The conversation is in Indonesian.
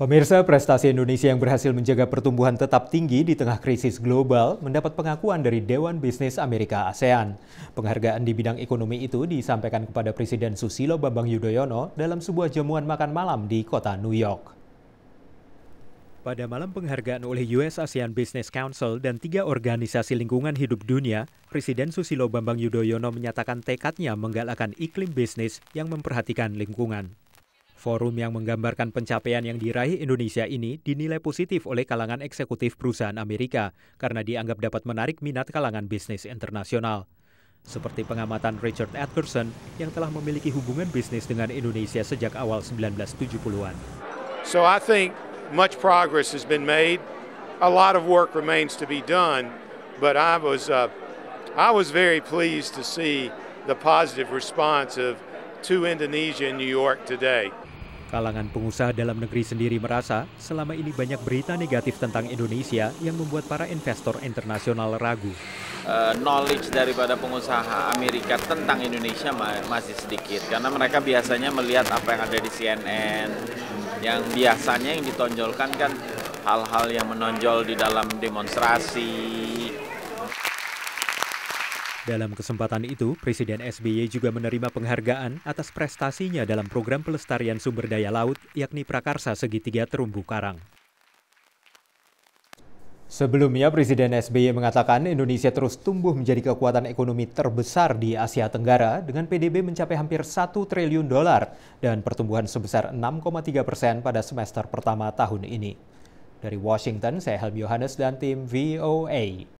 Pemirsa, prestasi Indonesia yang berhasil menjaga pertumbuhan tetap tinggi di tengah krisis global mendapat pengakuan dari Dewan Bisnis Amerika ASEAN. Penghargaan di bidang ekonomi itu disampaikan kepada Presiden Susilo Bambang Yudhoyono dalam sebuah jamuan makan malam di kota New York. Pada malam penghargaan oleh US ASEAN Business Council dan tiga organisasi lingkungan hidup dunia, Presiden Susilo Bambang Yudhoyono menyatakan tekadnya menggalakkan iklim bisnis yang memperhatikan lingkungan. Forum yang menggambarkan pencapaian yang diraih Indonesia ini dinilai positif oleh kalangan eksekutif perusahaan Amerika karena dianggap dapat menarik minat kalangan bisnis internasional. Seperti pengamatan Richard Atkerson yang telah memiliki hubungan bisnis dengan Indonesia sejak awal 1970-an. So I think much progress has been made. A lot of work remains to be done, but I was uh, I was very pleased to see the positive response of to Indonesia and New York today. Kalangan pengusaha dalam negeri sendiri merasa selama ini banyak berita negatif tentang Indonesia yang membuat para investor internasional ragu. Uh, knowledge daripada pengusaha Amerika tentang Indonesia masih sedikit karena mereka biasanya melihat apa yang ada di CNN yang biasanya yang ditonjolkan kan hal-hal yang menonjol di dalam demonstrasi dalam kesempatan itu, Presiden SBY juga menerima penghargaan atas prestasinya dalam program pelestarian sumber daya laut, yakni Prakarsa Segitiga Terumbu Karang. Sebelumnya, Presiden SBY mengatakan Indonesia terus tumbuh menjadi kekuatan ekonomi terbesar di Asia Tenggara dengan PDB mencapai hampir 1 triliun dolar dan pertumbuhan sebesar 6,3 persen pada semester pertama tahun ini. Dari Washington, saya Helm Yohanes dan tim VOA.